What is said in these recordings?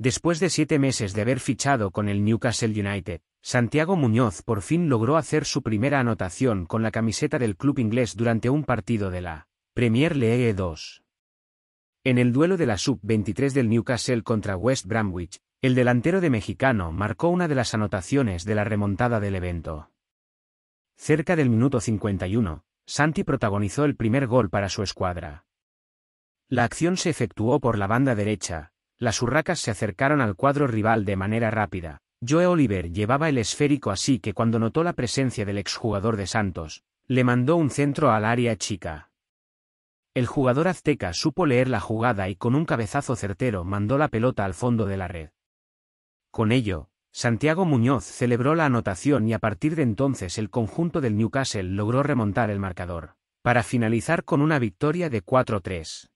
Después de siete meses de haber fichado con el Newcastle United, Santiago Muñoz por fin logró hacer su primera anotación con la camiseta del club inglés durante un partido de la Premier League 2. En el duelo de la Sub-23 del Newcastle contra West Bromwich, el delantero de mexicano marcó una de las anotaciones de la remontada del evento. Cerca del minuto 51, Santi protagonizó el primer gol para su escuadra. La acción se efectuó por la banda derecha, las urracas se acercaron al cuadro rival de manera rápida. Joe Oliver llevaba el esférico así que cuando notó la presencia del exjugador de Santos, le mandó un centro al área chica. El jugador azteca supo leer la jugada y con un cabezazo certero mandó la pelota al fondo de la red. Con ello, Santiago Muñoz celebró la anotación y a partir de entonces el conjunto del Newcastle logró remontar el marcador, para finalizar con una victoria de 4-3.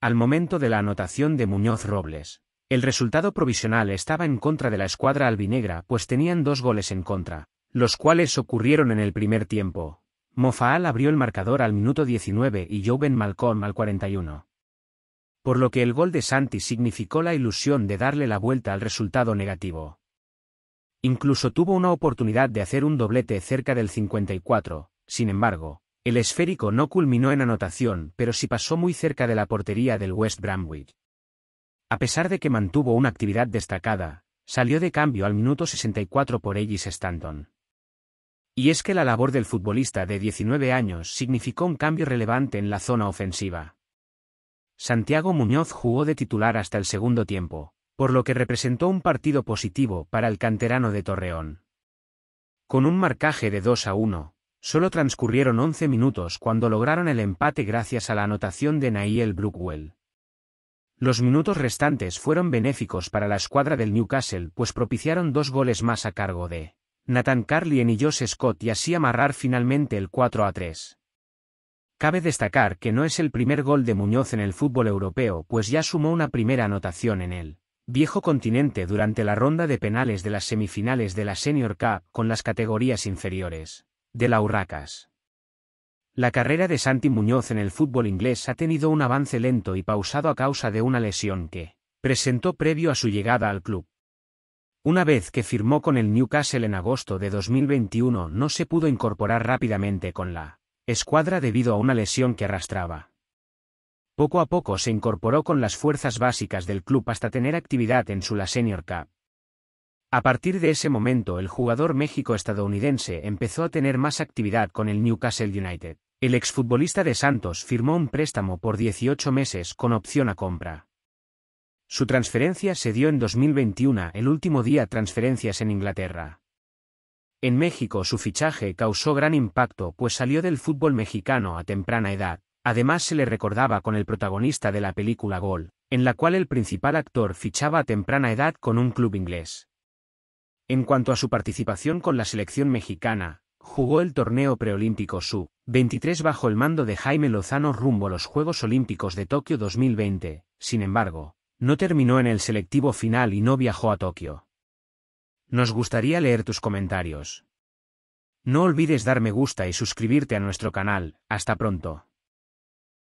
Al momento de la anotación de Muñoz Robles, el resultado provisional estaba en contra de la escuadra albinegra, pues tenían dos goles en contra, los cuales ocurrieron en el primer tiempo. Mofaal abrió el marcador al minuto 19 y Joven Malcolm al 41. Por lo que el gol de Santi significó la ilusión de darle la vuelta al resultado negativo. Incluso tuvo una oportunidad de hacer un doblete cerca del 54, sin embargo, el esférico no culminó en anotación, pero sí pasó muy cerca de la portería del West Bromwich. A pesar de que mantuvo una actividad destacada, salió de cambio al minuto 64 por Ellis Stanton. Y es que la labor del futbolista de 19 años significó un cambio relevante en la zona ofensiva. Santiago Muñoz jugó de titular hasta el segundo tiempo, por lo que representó un partido positivo para el canterano de Torreón. Con un marcaje de 2 a 1, Solo transcurrieron 11 minutos cuando lograron el empate gracias a la anotación de Nail Brookwell. Los minutos restantes fueron benéficos para la escuadra del Newcastle pues propiciaron dos goles más a cargo de Nathan Carly y Josh Scott y así amarrar finalmente el 4 a 3. Cabe destacar que no es el primer gol de Muñoz en el fútbol europeo pues ya sumó una primera anotación en el viejo continente durante la ronda de penales de las semifinales de la Senior Cup con las categorías inferiores de la Urracas. La carrera de Santi Muñoz en el fútbol inglés ha tenido un avance lento y pausado a causa de una lesión que presentó previo a su llegada al club. Una vez que firmó con el Newcastle en agosto de 2021 no se pudo incorporar rápidamente con la escuadra debido a una lesión que arrastraba. Poco a poco se incorporó con las fuerzas básicas del club hasta tener actividad en su La Senior Cup. A partir de ese momento el jugador México-estadounidense empezó a tener más actividad con el Newcastle United. El exfutbolista de Santos firmó un préstamo por 18 meses con opción a compra. Su transferencia se dio en 2021, el último día transferencias en Inglaterra. En México su fichaje causó gran impacto pues salió del fútbol mexicano a temprana edad. Además se le recordaba con el protagonista de la película Gol, en la cual el principal actor fichaba a temprana edad con un club inglés. En cuanto a su participación con la selección mexicana, jugó el torneo preolímpico Su-23 bajo el mando de Jaime Lozano rumbo a los Juegos Olímpicos de Tokio 2020, sin embargo, no terminó en el selectivo final y no viajó a Tokio. Nos gustaría leer tus comentarios. No olvides dar me gusta y suscribirte a nuestro canal, hasta pronto.